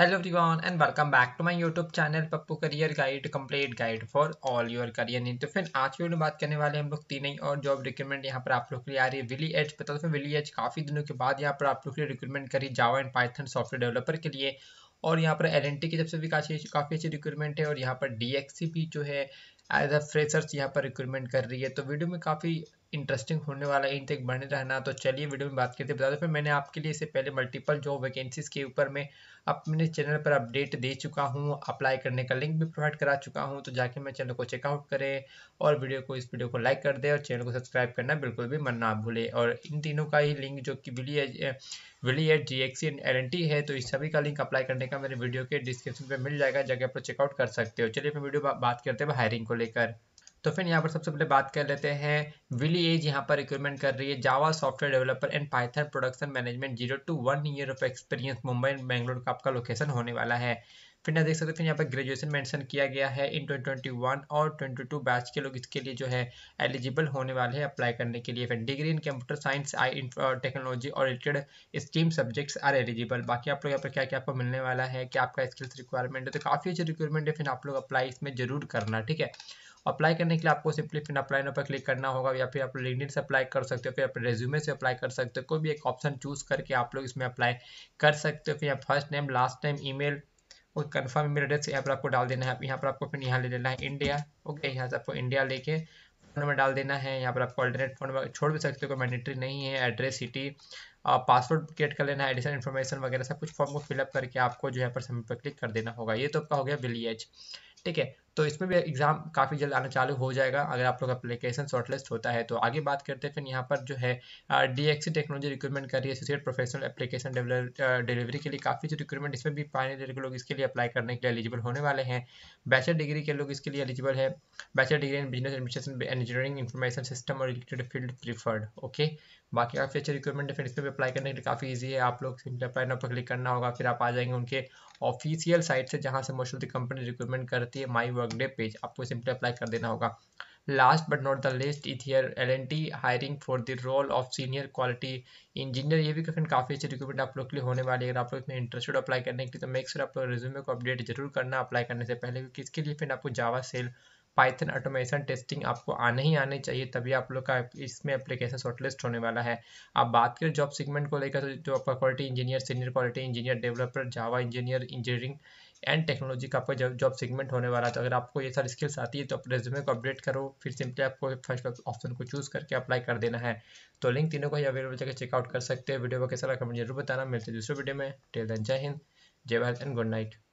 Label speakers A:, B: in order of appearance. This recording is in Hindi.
A: hello everyone and welcome back to my YouTube channel Pappu career guide complete guide for all your career नहीं तो फिर आज की वीडियो बात करने वाले हम लोग तीन ही और जॉब रिक्रूटमेंट यहाँ पर आप लोग के लिए आ रही है विली एज पता तो विली एज काफ़ी दिनों के बाद यहाँ पर आप लोग के लिए रिक्रूटमेंट करी Java and Python software developer के लिए और यहाँ पर एल की तरफ से भी काफ़ी काफ़ी अच्छी रिक्रूटमेंट है और यहाँ पर डी जो है एज अ फ्रेशर्स यहाँ पर रिक्रूटमेंट कर रही है तो वीडियो में काफ़ी इंटरेस्टिंग होने वाला है इन तक बने रहना तो चलिए वीडियो में बात करते बता दो फिर मैंने आपके लिए इससे पहले मल्टीपल जॉब वैकेंसीज़ के ऊपर मैं अपने चैनल पर अपडेट दे चुका हूँ अप्लाई करने का लिंक भी प्रोवाइड करा चुका हूँ तो जाके मैं चैनल को चेकआउट करें और वीडियो को इस वीडियो को लाइक कर दे और चैनल को सब्सक्राइब करना बिल्कुल भी मन ना भूले और इन तीनों का ही लिंक जो कि Wiley Edge Wiley at G एक्सी एंड एल है तो इस सभी का लिंक अप्लाई करने का मेरे वीडियो के डिस्क्रिप्शन पर मिल जाएगा जाके आप चेकआउट कर सकते हो चलिए फिर वीडियो बात करते हैं हायरिंग को लेकर तो फिर यहाँ पर सबसे पहले बात कर लेते हैं विली एज यहाँ पर रिक्रूटमेंट कर रही है Java software developer and Python production management zero to one year of experience Mumbai and Bangalore का आपका लोकेशन होने वाला है फिर ना देख सकते हो फिर यहाँ पर ग्रेजुएशन मेंशन किया गया है इन 2021 और 22 बैच के लोग इसके लिए जो है एलिजिबल होने वाले हैं अप्लाई करने के लिए फिर degree in computer science I in technology और related stream subjects are eligible बाकी आप लोग यहाँ पर क्या क्या आपको मिलने वाला है क्या आपका स्किल्स रिक्वायरमेंट है तो काफ़ी अच्छी रिक्वायरमेंट है फिर आप लोग अप्लाई इसमें जरूर करना ठीक है अप्लाई करने के लिए आपको सिंपली फिर अप्लाई नंबर पर क्लिक करना होगा या फिर आप लिंकडिन से अप्लाई कर सकते हो फिर आप रेज्यूमे से अप्लाई कर सकते हो कोई भी एक ऑप्शन चूज करके आप लोग इसमें अप्लाई कर सकते हो फिर first name last name email और कन्फर्म मेरा एड्रेस यहाँ पर आपको डाल देना है यहाँ पर आपको फिर यहाँ ले लेना है इंडिया ओके यहाँ से आपको इंडिया लेके फोन नंबर डाल देना है यहाँ पर आपको अल्टरनेट फोन नंबर छोड़ भी सकते हो कोई मैंडेटरी नहीं है एड्रेस सिटी पासवर्ड क्रिएट कर लेना है एडिशनल इन्फॉर्मेशन वगैरह सब कुछ फॉर्म को फिलअप करके आपको जो है पर सबमिट पर क्लिक कर देना होगा ये तो आपका हो गया विलेज e ठीक है तो इसमें भी एग्ज़ाम काफ़ी जल्द आना चालू हो जाएगा अगर आप लोग अप्लीकेशन शॉर्टलिस्ट होता है तो आगे बात करते हैं फिर यहाँ पर जो है डी एक्सी टेक्नोलॉजी रिक्रूटमेंट कर रही है एसोसिएट प्रोफेशनल एप्लीकेशन डिलीवरी के लिए काफ़ी जो रिक्रूटमेंट इसमें भी फाइनल लोग इसके लिए अप्लाई करने के लिए एलिजिबल होने वाले हैं बैचलर डिग्री के लोग इसके लिए एलिजिबल है bachelor degree in business administration engineering information system और रिलेटेड फील्ड प्रीफर्ड ओके बाकी काफ़ी अच्छे रिक्रूटमेंट फिर इसमें भी अप्लाई करने के लिए काफ़ी ईजी है आप लोग सिंपली अप्लाई पर क्लिक करना होगा फिर आप आ जाएंगे उनके ऑफिशियल साइट से जहाँ से most of the company recruitment करती है माई वर्क वर्कडे पेज आपको सिंपली अप्लाई कर देना होगा last but not the least it here L N T hiring for the role of senior quality engineer ये भी फ्रेंड काफ़ी अच्छी रिक्रूटमेंट आप लोग के लिए होने वाली है अगर आप लोग इसमें इंटरेस्टेड अप्लाई करने के लिए तो मेक श्योर आप लोग रिज्यूमे को अपडेट जरूर करना अप्लाई करने से पहले क्योंकि इसके लिए फिर आपको जावा सेल पाइथन ऑटोमेशन टेस्टिंग आपको आने ही आने चाहिए तभी आप लोग का इसमें अप्लीकेशन शॉर्टलिस्ट होने वाला है आप बात करें जॉब सेगमेंट को लेकर तो आपका quality engineer senior quality engineer developer Java engineer engineering and technology का आपका जॉब सेगमेंट होने वाला है तो अगर आपको ये सारी स्किल्स आती है तो आप रेज्यूमे को अपडेट करो फिर सिंपली आपको फर्स्ट ऑप्शन को चूज करके अप्लाई कर देना है तो लिंक तीनों को ही अवेलेबल जगह चेकआउट कर सकते हैं वीडियो को कैसा लगा कमेंट जरूर बताना मिलते दूसरे वीडियो में टेल दिन जय हिंद जय भारत एंड गुड नाइट